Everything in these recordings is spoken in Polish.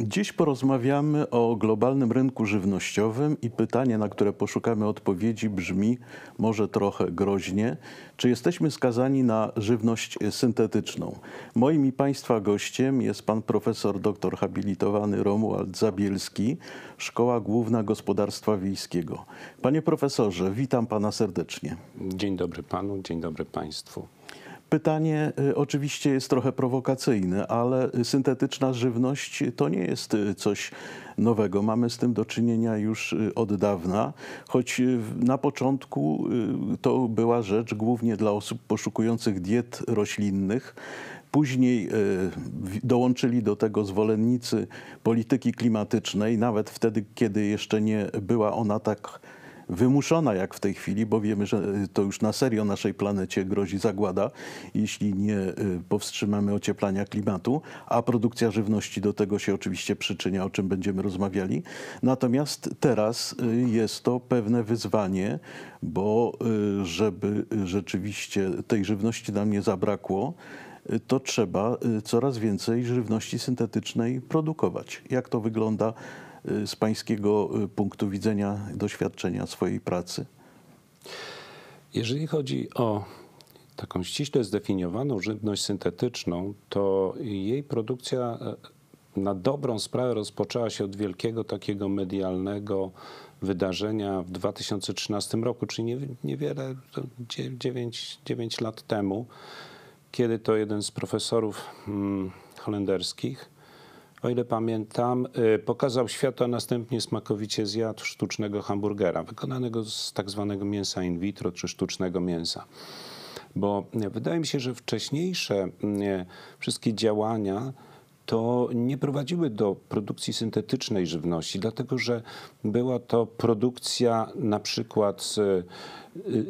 Dziś porozmawiamy o globalnym rynku żywnościowym i pytanie, na które poszukamy odpowiedzi, brzmi może trochę groźnie: czy jesteśmy skazani na żywność syntetyczną? Moim i Państwa gościem jest pan profesor doktor habilitowany Romuald Zabielski, Szkoła Główna Gospodarstwa Wiejskiego. Panie profesorze, witam pana serdecznie. Dzień dobry panu, dzień dobry państwu. Pytanie y, oczywiście jest trochę prowokacyjne, ale syntetyczna żywność to nie jest y, coś nowego. Mamy z tym do czynienia już y, od dawna, choć na początku to była rzecz głównie dla osób poszukujących diet roślinnych. Później dołączyli do tego zwolennicy polityki klimatycznej, nawet wtedy, kiedy jeszcze nie była ona tak wymuszona jak w tej chwili, bo wiemy, że y, to już na serio naszej planecie grozi zagłada, jeśli nie y, powstrzymamy ocieplania klimatu, a produkcja żywności do tego się oczywiście przyczynia, o czym będziemy rozmawiali. Natomiast teraz y, jest to pewne wyzwanie, bo żeby rzeczywiście tej żywności nam nie zabrakło, to trzeba coraz więcej żywności syntetycznej produkować. Jak to wygląda? Y, z pańskiego y, punktu widzenia doświadczenia swojej pracy? Jeżeli chodzi o taką ściśle zdefiniowaną żywność syntetyczną, to jej produkcja y, na dobrą sprawę rozpoczęła się od wielkiego takiego medialnego wydarzenia w 2013 roku, czyli niewiele, 9, 9 lat temu, kiedy to jeden z profesorów mm, holenderskich o ile pamiętam, y, pokazał światła, a następnie smakowicie zjadł sztucznego hamburgera, wykonanego z tak zwanego mięsa in vitro czy sztucznego mięsa. Bo y, wydaje mi się, że wcześniejsze y, wszystkie działania, to nie prowadziły do produkcji syntetycznej żywności, dlatego że była to produkcja na przykład z y,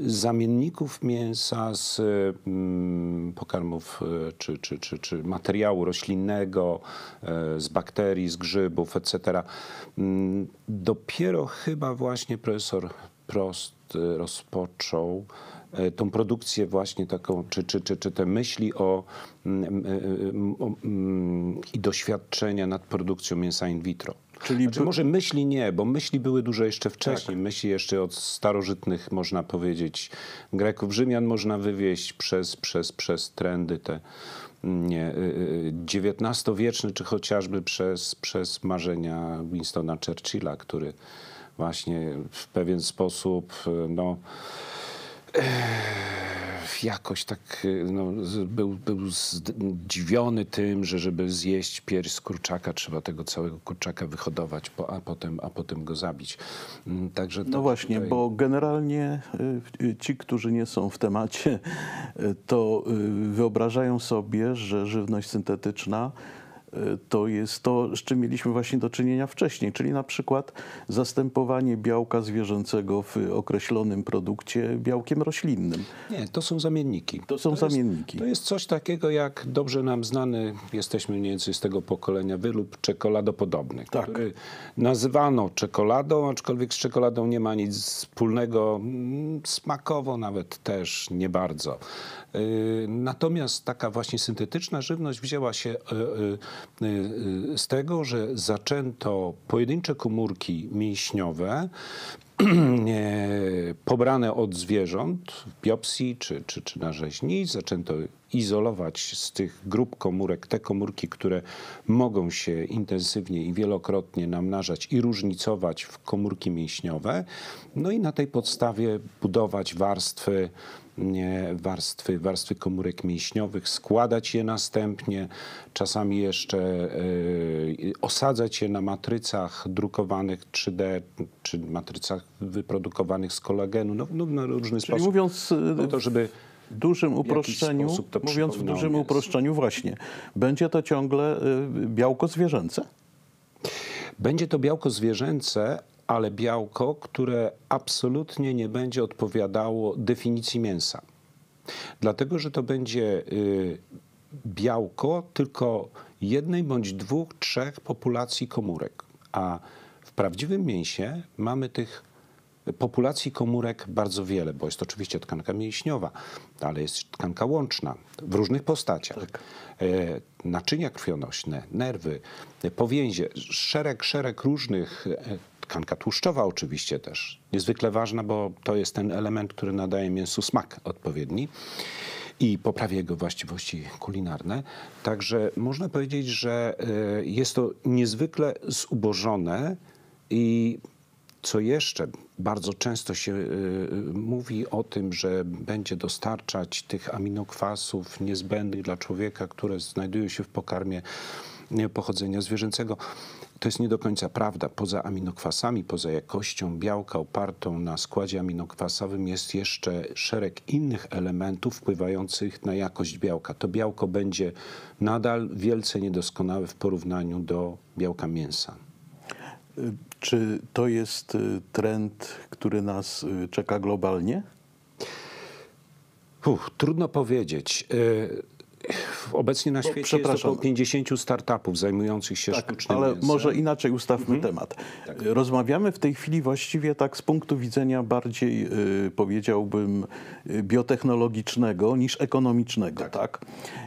zamienników mięsa, z mm, pokarmów y, czy, czy, czy, czy materiału roślinnego, y, z bakterii, z grzybów, etc. Mm, dopiero chyba właśnie profesor Prost rozpoczął E, tą produkcję właśnie taką, czy, czy, czy, czy te myśli o, mm, e, e, o mm, i doświadczenia nad produkcją mięsa in vitro. Czyli znaczy, może myśli nie, bo myśli były dużo jeszcze tak. wcześniej. Tak. Myśli jeszcze od starożytnych, można powiedzieć, Greków, Rzymian można wywieźć przez, przez, przez trendy te mm, nie, XIX-wieczne, y, y, czy chociażby przez, przez marzenia Winstona Churchilla, który właśnie w pewien sposób y, no, jakoś tak y, no, był, był zdziwiony tym, że żeby zjeść pierś z kurczaka, trzeba tego całego kurczaka wyhodować, a, potem, a potem go zabić. Mm, także no tak właśnie, tutaj... bo generalnie y, y, ci, którzy nie są w temacie, to wyobrażają sobie, że żywność syntetyczna to jest to, z czym mieliśmy właśnie do czynienia wcześniej, czyli na przykład zastępowanie białka zwierzęcego w określonym produkcie białkiem roślinnym. Nie, to są zamienniki. To są to zamienniki. Jest, to jest coś takiego jak dobrze nam znany, jesteśmy mniej więcej z tego pokolenia, wylób czekoladopodobny, tak. który nazywano czekoladą, aczkolwiek z czekoladą nie ma nic wspólnego, mm, smakowo nawet też nie bardzo. Y, natomiast taka właśnie syntetyczna żywność wzięła się y, y, Y, y, z tego, że zaczęto pojedyncze komórki mięśniowe pobrane od zwierząt w biopsji czy, czy, czy na rzeźni, zaczęto izolować z tych grup komórek te komórki, które mogą się intensywnie i wielokrotnie namnażać i różnicować w komórki mięśniowe, no i na tej podstawie budować warstwy warstwy, warstwy komórek mięśniowych, składać je następnie, czasami jeszcze e, osadzać je na matrycach drukowanych 3D, czy matrycach wyprodukowanych z kolagenu, no, no na różny Czyli sposób. mówiąc... E, to, żeby dużym uproszczeniu, mówiąc w dużym jest. uproszczeniu właśnie, będzie to ciągle e, białko zwierzęce? Będzie to białko zwierzęce, ale białko, które absolutnie nie będzie odpowiadało definicji mięsa. Dlatego, że to będzie y, białko tylko jednej bądź dwóch, trzech populacji komórek, a w prawdziwym mięsie mamy tych populacji komórek bardzo wiele, bo jest to oczywiście tkanka mięśniowa, ale jest tkanka łączna w różnych postaciach. Tak. E, naczynia krwionośne, nerwy, powięzie, szereg, szereg różnych e, tkanka tłuszczowa oczywiście też. Niezwykle ważna, bo to jest ten element, który nadaje mięsu smak odpowiedni i poprawia jego właściwości kulinarne. Także można powiedzieć, że e, jest to niezwykle zubożone i co jeszcze, bardzo często się e, mówi o tym, że będzie dostarczać tych aminokwasów niezbędnych dla człowieka, które znajdują się w pokarmie pochodzenia zwierzęcego. To jest nie do końca prawda. Poza aminokwasami, poza jakością białka opartą na składzie aminokwasowym jest jeszcze szereg innych elementów wpływających na jakość białka. To białko będzie nadal wielce niedoskonałe w porównaniu do białka mięsa. Czy to jest y, trend, który nas y, czeka globalnie? Uf, trudno powiedzieć. Y, Obecnie na no, świecie jest około 50 startupów zajmujących się tak, sztucznym ale mięsem. może inaczej ustawmy mhm. temat. Tak. Rozmawiamy w tej chwili właściwie tak z punktu widzenia bardziej, y, powiedziałbym, y, biotechnologicznego niż ekonomicznego, tak? tak?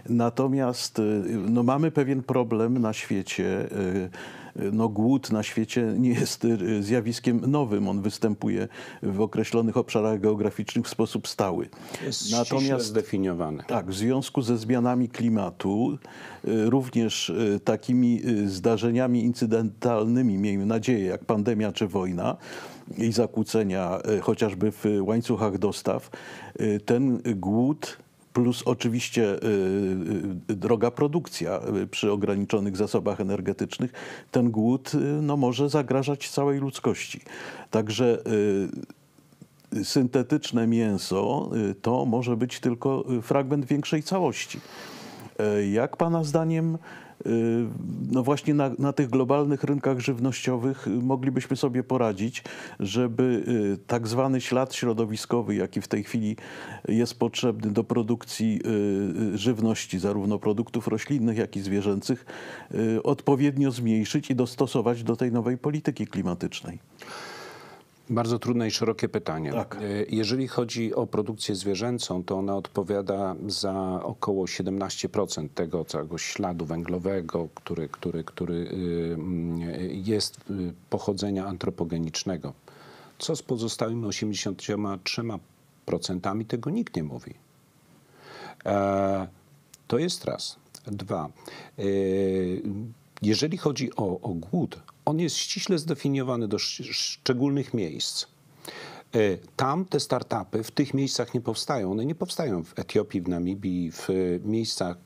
Natomiast y, no, mamy pewien problem na świecie y, no, głód na świecie nie jest y, zjawiskiem nowym. On występuje w określonych obszarach geograficznych w sposób stały. Jest Natomiast zdefiniowany. Tak, w związku ze zmianami klimatu, y, również y, takimi zdarzeniami incydentalnymi, miejmy nadzieję, jak pandemia czy wojna, i zakłócenia chociażby w łańcuchach dostaw, ten głód plus oczywiście y, y, y, droga produkcja przy ograniczonych zasobach energetycznych, ten głód no, może zagrażać całej ludzkości. Także syntetyczne mięso to może być tylko fragment większej całości. E, jak Pana zdaniem Y, no właśnie na, na tych globalnych rynkach żywnościowych y, moglibyśmy sobie poradzić, żeby y, tak zwany ślad środowiskowy, jaki w tej chwili jest potrzebny do produkcji żywności, zarówno produktów roślinnych, jak i zwierzęcych, odpowiednio zmniejszyć i dostosować do tej nowej polityki klimatycznej. Bardzo trudne i szerokie pytanie. Tak. E, jeżeli chodzi o produkcję zwierzęcą, to ona odpowiada za około 17% tego całego śladu węglowego, który, który, który y, mm, jest y, pochodzenia antropogenicznego. Co z pozostałymi 83% tego nikt nie mówi. E, to jest raz. Dwa. E, jeżeli chodzi o, o głód, on jest ściśle zdefiniowany do szczególnych miejsc. E, tam te startupy w tych miejscach nie powstają. One nie powstają w Etiopii, w Namibii, w e, miejscach,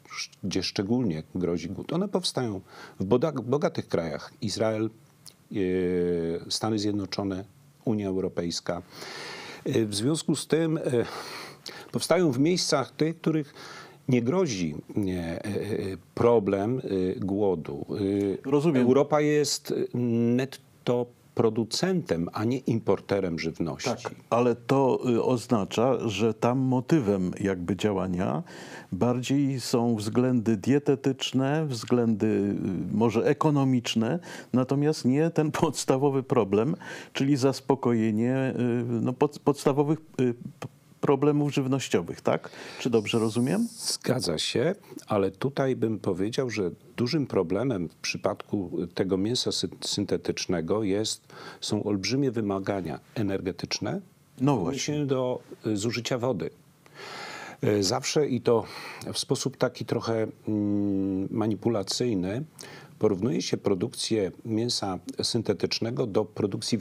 gdzie szczególnie grozi głód. One powstają w bogatych krajach. Izrael, e, Stany Zjednoczone, Unia Europejska. W związku z tym powstają w miejscach tych, których nie grozi e, e, problem e, głodu. Rozumiem. Europa jest netto producentem, a nie importerem żywności. Tak, ale to y, oznacza, że tam motywem jakby działania bardziej są względy dietetyczne, względy y, może ekonomiczne, natomiast nie ten podstawowy problem, czyli zaspokojenie y, no, pod, podstawowych problemów żywnościowych, tak? Czy dobrze rozumiem? Zgadza się, ale tutaj bym powiedział, że dużym problemem w przypadku tego mięsa syntetycznego jest, są olbrzymie wymagania energetyczne no właśnie. do y, zużycia wody. Y, zawsze i to w sposób taki trochę mm, manipulacyjny porównuje się produkcję mięsa syntetycznego do produkcji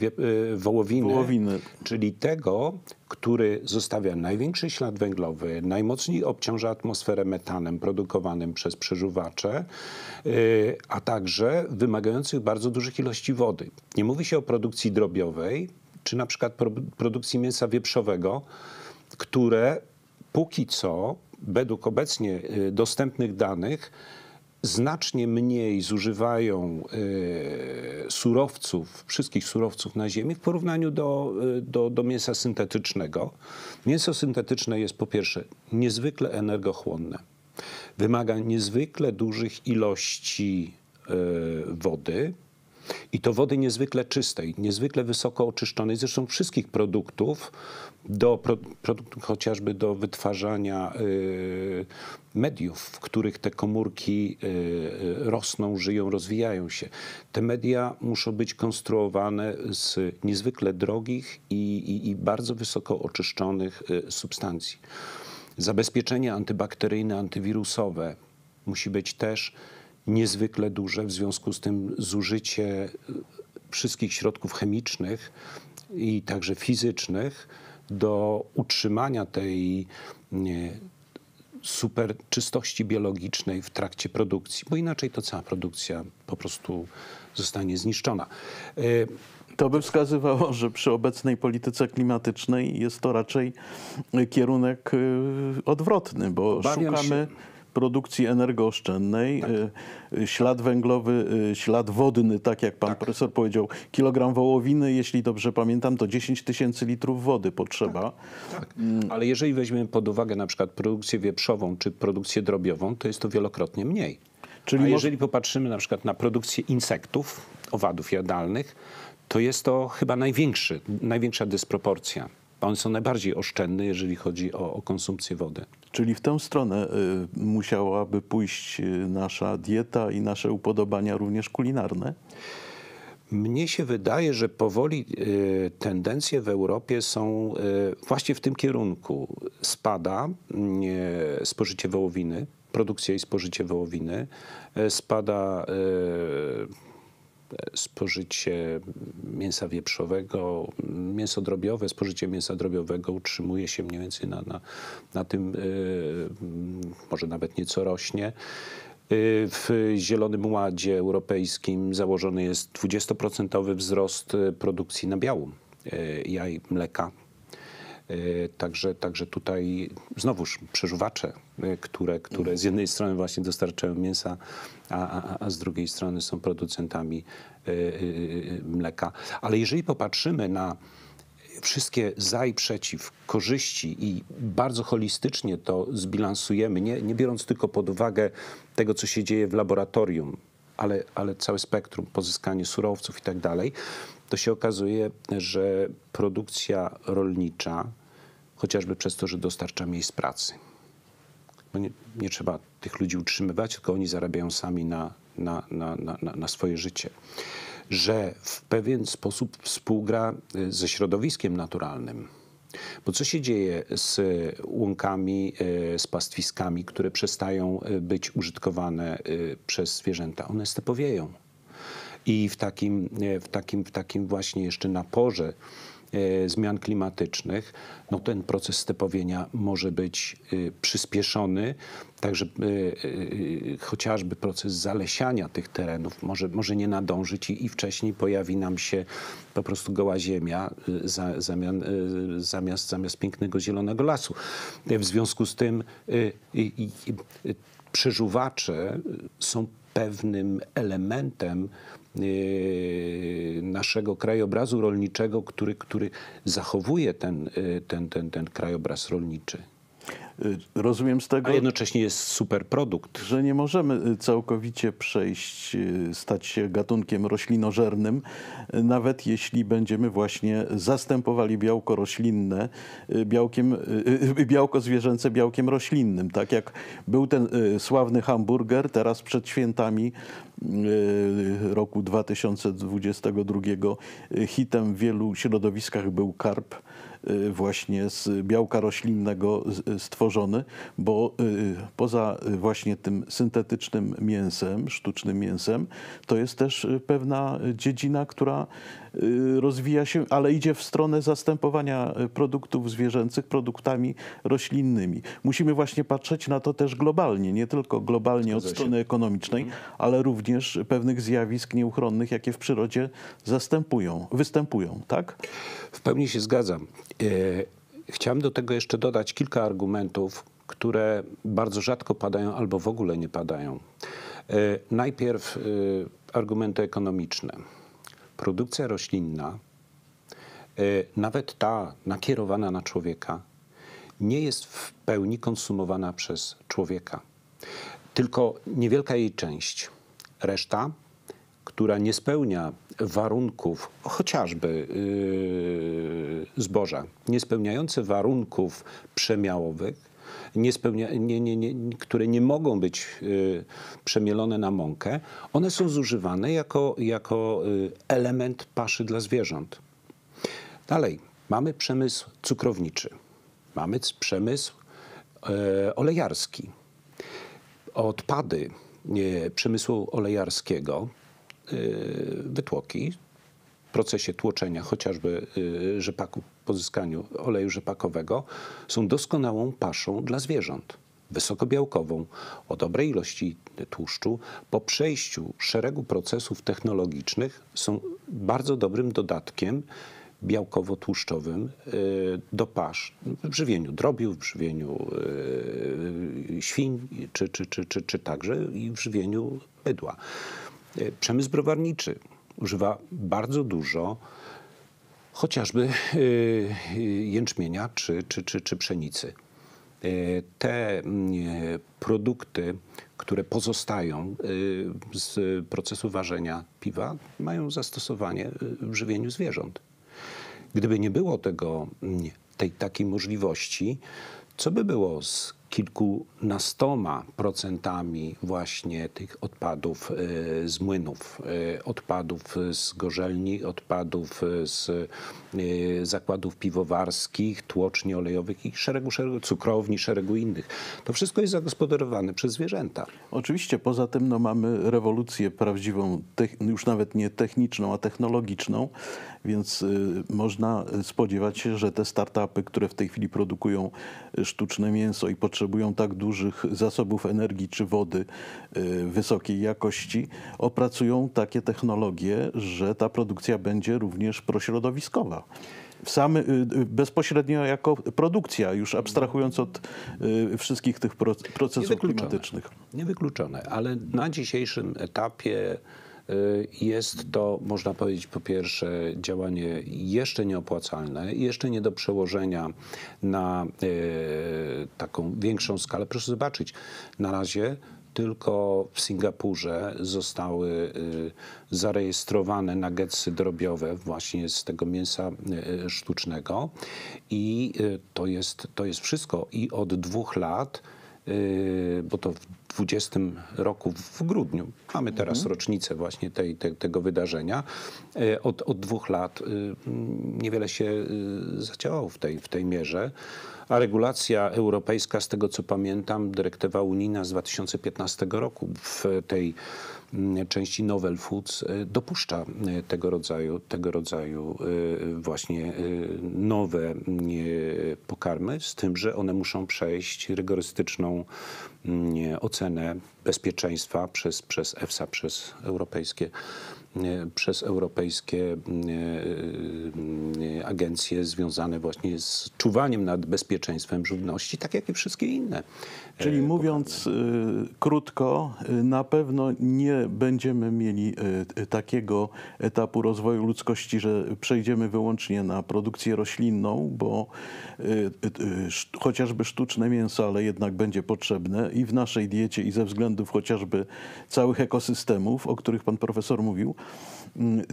y, wołowiny, wołowiny, czyli tego, który zostawia największy ślad węglowy, najmocniej obciąża atmosferę metanem produkowanym przez przeżuwacze, y, a także wymagających bardzo dużych ilości wody. Nie mówi się o produkcji drobiowej, czy na przykład produkcji mięsa wieprzowego, które póki co, według obecnie y, dostępnych danych, znacznie mniej zużywają e, surowców, wszystkich surowców na Ziemi w porównaniu do, e, do, do mięsa syntetycznego. Mięso syntetyczne jest po pierwsze niezwykle energochłonne, wymaga niezwykle dużych ilości e, wody, i to wody niezwykle czystej, niezwykle wysoko oczyszczonej, zresztą wszystkich produktów, do pro, chociażby do wytwarzania y, mediów, w których te komórki y, y, rosną, żyją, rozwijają się. Te media muszą być konstruowane z niezwykle drogich i, i, i bardzo wysoko oczyszczonych y, substancji. Zabezpieczenie antybakteryjne, antywirusowe musi być też niezwykle duże, w związku z tym zużycie e, wszystkich środków chemicznych i także fizycznych do utrzymania tej super czystości biologicznej w trakcie produkcji, bo inaczej to cała produkcja po prostu zostanie zniszczona. E, to by wskazywało, że przy obecnej polityce klimatycznej jest to raczej kierunek e, odwrotny, bo Bawiam szukamy. Się produkcji energooszczędnej. Tak. Y, ślad węglowy, y, ślad wodny, tak jak pan tak. profesor powiedział, kilogram wołowiny, jeśli dobrze pamiętam, to 10 tysięcy litrów wody potrzeba. Tak. tak. Mm. Ale jeżeli weźmiemy pod uwagę na przykład produkcję wieprzową czy produkcję drobiową, to jest to wielokrotnie mniej. Czyli A jeżeli może... popatrzymy na przykład na produkcję insektów, owadów jadalnych, to jest to chyba największy, największa dysproporcja. One są najbardziej oszczędne, jeżeli chodzi o, o konsumpcję wody. Czyli w tę stronę y, musiałaby pójść y, nasza dieta i nasze upodobania również kulinarne? Mnie się wydaje, że powoli y, tendencje w Europie są y, właśnie w tym kierunku. Spada mm, y, spożycie wołowiny, produkcja i spożycie wołowiny, y, spada y, spożycie mięsa wieprzowego, mięso drobiowe, spożycie mięsa drobiowego utrzymuje się mniej więcej na, na, na tym, e, może nawet nieco rośnie. E, w Zielonym Ładzie Europejskim założony jest 20% wzrost produkcji nabiału e, jaj, mleka E, także, także tutaj znowuż przeżuwacze, e, które, które z jednej strony właśnie dostarczają mięsa, a, a, a z drugiej strony są producentami e, mleka. Ale jeżeli popatrzymy na wszystkie za i przeciw, korzyści i bardzo holistycznie to zbilansujemy, nie, nie biorąc tylko pod uwagę tego, co się dzieje w laboratorium, ale, ale całe spektrum, pozyskanie surowców i tak dalej, to się okazuje, że produkcja rolnicza chociażby przez to, że dostarcza miejsc pracy. No nie, nie, trzeba tych ludzi utrzymywać, tylko oni zarabiają sami na, na, na, na, na swoje życie. Że w pewien sposób współgra y, ze środowiskiem naturalnym. Bo co się dzieje z łąkami, y, z pastwiskami, które przestają y, być użytkowane przez zwierzęta? One stepowieją. I w takim, w takim, w takim właśnie jeszcze naporze E, zmian klimatycznych, no ten proces stepowienia może być e, przyspieszony, także e, chociażby proces zalesiania tych terenów może, może nie nadążyć i, i wcześniej pojawi nam się po prostu goła ziemia zamian, zamiast, zamiast pięknego zielonego lasu. W związku z tym przeżuwacze są pewnym elementem e, naszego krajobrazu rolniczego, który, który zachowuje ten, e, ten, ten, ten krajobraz rolniczy. Y, rozumiem z tego... A jednocześnie jest super produkt. Że nie możemy y, całkowicie przejść, y, stać się gatunkiem roślinożernym, nawet jeśli będziemy właśnie zastępowali białko roślinne białkiem, białko zwierzęce białkiem roślinnym. Tak jak był ten sławny hamburger, teraz przed świętami roku 2022 hitem w wielu środowiskach był karp Y, właśnie z białka roślinnego y, stworzony, bo y, poza właśnie tym syntetycznym mięsem, sztucznym mięsem, to jest też pewna dziedzina, która rozwija się, ale idzie w stronę zastępowania produktów zwierzęcych produktami roślinnymi. Musimy właśnie patrzeć na to też globalnie, nie tylko globalnie od strony ekonomicznej, mhm. ale również pewnych zjawisk nieuchronnych, jakie w przyrodzie zastępują, występują, tak? W pełni się zgadzam. E, chciałem do tego jeszcze dodać kilka argumentów, które bardzo rzadko padają albo w ogóle nie padają. E, najpierw e, argumenty ekonomiczne. Produkcja roślinna, nawet ta nakierowana na człowieka, nie jest w pełni konsumowana przez człowieka. Tylko niewielka jej część. Reszta która nie spełnia warunków chociażby yy, zboża, nie spełniające warunków przemiałowych, nie spełnia, nie, nie, nie, które nie mogą być yy, przemielone na mąkę, one są zużywane jako, jako yy, element paszy dla zwierząt. Dalej, mamy przemysł cukrowniczy, mamy przemysł yy, olejarski. Odpady przemysłu olejarskiego Y, wytłoki w procesie tłoczenia chociażby y, rzepaku, pozyskaniu oleju rzepakowego, są doskonałą paszą dla zwierząt wysokobiałkową, o dobrej ilości tłuszczu, po przejściu szeregu procesów technologicznych są bardzo dobrym dodatkiem białkowo-tłuszczowym y, do pasz w żywieniu drobiu, w żywieniu świń, czy, czy, czy, czy, czy także i w żywieniu bydła. E, przemysł browarniczy używa bardzo dużo chociażby e, e, jęczmienia czy, czy, czy, czy pszenicy. Te mm, produkty, które pozostają z procesu ważenia piwa, mają zastosowanie w żywieniu zwierząt. Gdyby nie było tego, mm, tej takiej możliwości, co by było z kilkunastoma procentami właśnie tych odpadów y, z młynów, y, odpadów z gorzelni, odpadów z y, zakładów piwowarskich, tłoczni olejowych i szeregu, szeregu cukrowni, szeregu innych. To wszystko jest zagospodarowane przez zwierzęta. Oczywiście, poza tym no, mamy rewolucję prawdziwą, już nawet nie techniczną, a technologiczną, więc y, można y, spodziewać się, że te startupy, które w tej chwili produkują y, sztuczne mięso i potrzebują tak dużych zasobów energii czy wody wysokiej jakości, opracują takie technologie, że ta produkcja będzie również prośrodowiskowa samy, bezpośrednio jako produkcja, już abstrahując od y, wszystkich tych procesów niewykluczone, klimatycznych. Niewykluczone, ale na dzisiejszym etapie Y, jest to, można powiedzieć, po pierwsze działanie jeszcze nieopłacalne, jeszcze nie do przełożenia na y, taką większą skalę. Proszę zobaczyć, na razie tylko w Singapurze zostały y, zarejestrowane nuggetsy drobiowe właśnie z tego mięsa sztucznego i to jest, to jest wszystko. I od dwóch lat, bo to 20 roku w grudniu. Mamy teraz mhm. rocznicę właśnie tej, tego wydarzenia. E, od, od dwóch lat y, niewiele się y, zadziałało w tej, w tej mierze a regulacja europejska, z tego co pamiętam, dyrektywa unijna z 2015 roku w tej mm, części Novel Foods y, dopuszcza tego rodzaju, tego rodzaju właśnie nowe mm, pokarmy, z tym, że one muszą przejść rygorystyczną mm, ocenę cenę bezpieczeństwa przez, przez EFSA, przez europejskie E, przez europejskie e, e, agencje związane właśnie z czuwaniem nad bezpieczeństwem żywności, tak jak i wszystkie inne. Czyli mówiąc krótko, na pewno nie będziemy mieli takiego etapu rozwoju ludzkości, że przejdziemy wyłącznie na produkcję roślinną, bo chociażby sztuczne mięso, ale jednak będzie potrzebne i w naszej diecie i ze względów chociażby całych ekosystemów, o których pan profesor mówił,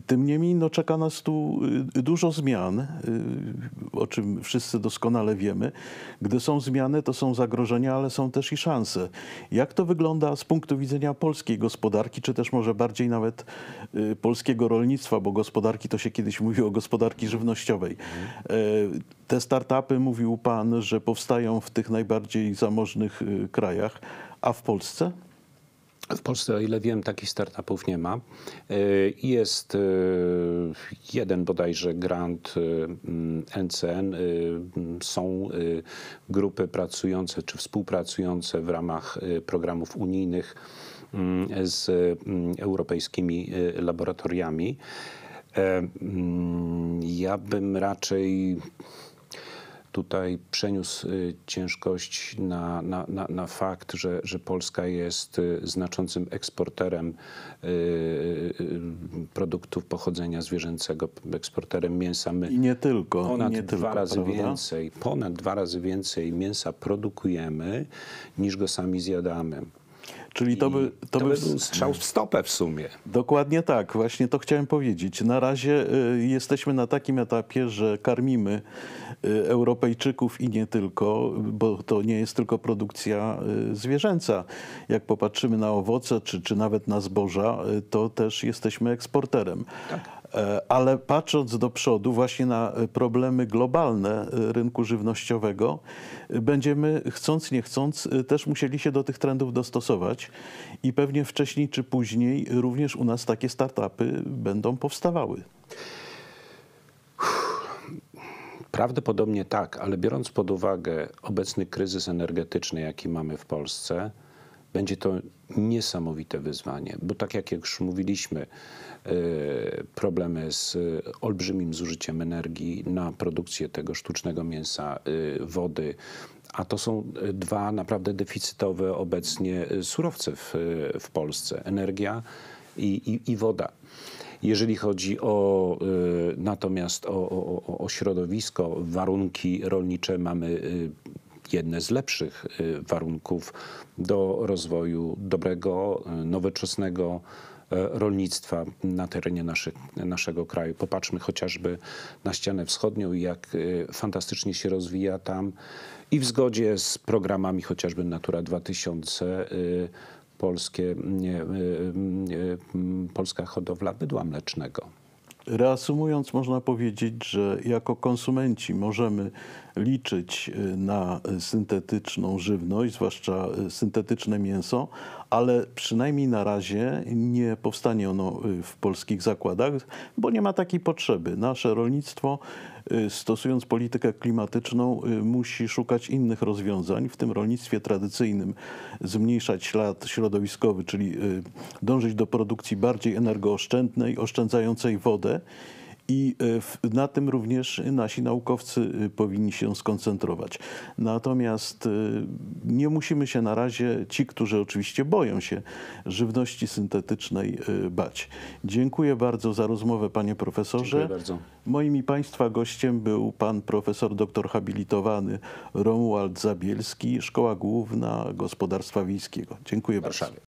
tym niemniej no, czeka nas tu y, dużo zmian, y, o czym wszyscy doskonale wiemy. Gdy są zmiany, to są zagrożenia, ale są też i szanse. Jak to wygląda z punktu widzenia polskiej gospodarki, czy też może bardziej nawet y, polskiego rolnictwa, bo gospodarki to się kiedyś mówiło, gospodarki żywnościowej. Mhm. E, te startupy, mówił Pan, że powstają w tych najbardziej zamożnych krajach, a w Polsce? W Polsce, o ile wiem, takich startupów nie ma. Y, jest y, jeden bodajże grant NCN. Y, mm, mm, są grupy pracujące czy współpracujące w ramach programów unijnych mm, z europejskimi laboratoriami. E, ja bym raczej tutaj przeniósł y, ciężkość na, na, na, na fakt, że, że Polska jest y, znaczącym eksporterem y, produktów pochodzenia zwierzęcego, eksporterem mięsa. My I nie tylko. Ponad nie dwa tylko, razy więcej, ponad dwa razy więcej mięsa produkujemy niż go sami zjadamy. Czyli to by, to, to by, by był strzał w stopę w sumie. Dokładnie tak, właśnie to chciałem powiedzieć. Na razie y, jesteśmy na takim etapie, że karmimy y, Europejczyków i nie tylko, bo to nie jest tylko produkcja y, zwierzęca. Jak popatrzymy na owoce czy, czy nawet na zboża, y, to też jesteśmy eksporterem. Tak. E, ale patrząc do przodu właśnie na e, problemy globalne e, rynku żywnościowego, będziemy chcąc nie chcąc też musieli się do tych trendów dostosować i pewnie wcześniej czy później również u nas takie startupy będą powstawały. Prawdopodobnie tak, ale biorąc pod uwagę obecny kryzys energetyczny, jaki mamy w Polsce, będzie to niesamowite wyzwanie, bo tak jak już mówiliśmy, e, problemy z e, olbrzymim zużyciem energii na produkcję tego sztucznego mięsa, e, wody, a to są dwa naprawdę deficytowe obecnie surowce w, w Polsce energia i, i, i woda. Jeżeli chodzi o natomiast o, o, o środowisko, warunki rolnicze mamy jedne z lepszych warunków do rozwoju dobrego, nowoczesnego rolnictwa na terenie naszych, naszego kraju. Popatrzmy chociażby na ścianę wschodnią i jak fantastycznie się rozwija tam i w zgodzie z programami chociażby Natura 2000 polskie, polska hodowla bydła mlecznego. Reasumując, można powiedzieć, że jako konsumenci możemy liczyć e, na e, syntetyczną żywność, zwłaszcza e, syntetyczne mięso, ale przynajmniej na razie nie powstanie ono y, w polskich zakładach, bo nie ma takiej potrzeby. Nasze rolnictwo, y, stosując politykę klimatyczną, y, musi szukać innych rozwiązań, w tym rolnictwie tradycyjnym, zmniejszać ślad środowiskowy, czyli dążyć do produkcji bardziej energooszczędnej, oszczędzającej wodę. I e, na tym również nasi naukowcy y, powinni się skoncentrować. Natomiast y, nie musimy się na razie, ci, którzy oczywiście boją się żywności syntetycznej, y, bać. Dziękuję bardzo za rozmowę, panie profesorze. Dziękuję bardzo. Moim i państwa gościem był pan profesor doktor habilitowany Romuald Zabielski, Szkoła Główna Gospodarstwa Wiejskiego. Dziękuję Warszawie. bardzo.